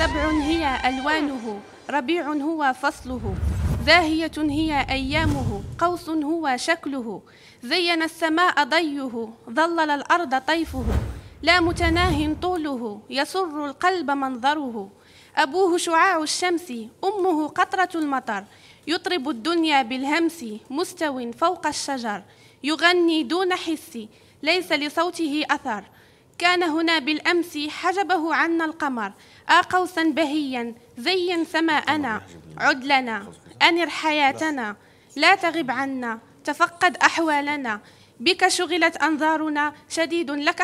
سبع هي ألوانه ربيع هو فصله زاهية هي أيامه قوس هو شكله زين السماء ضيه ظلل الأرض طيفه لا متناه طوله يسر القلب منظره أبوه شعاع الشمس أمه قطرة المطر يطرب الدنيا بالهمس مستو فوق الشجر يغني دون حس ليس لصوته أثر كان هنا بالأمس حجبه عنا القمر آ قوسا بهيا زين سماءنا عد لنا أنر حياتنا لا تغب عنا تفقد أحوالنا بك شغلت أنظارنا شديد لك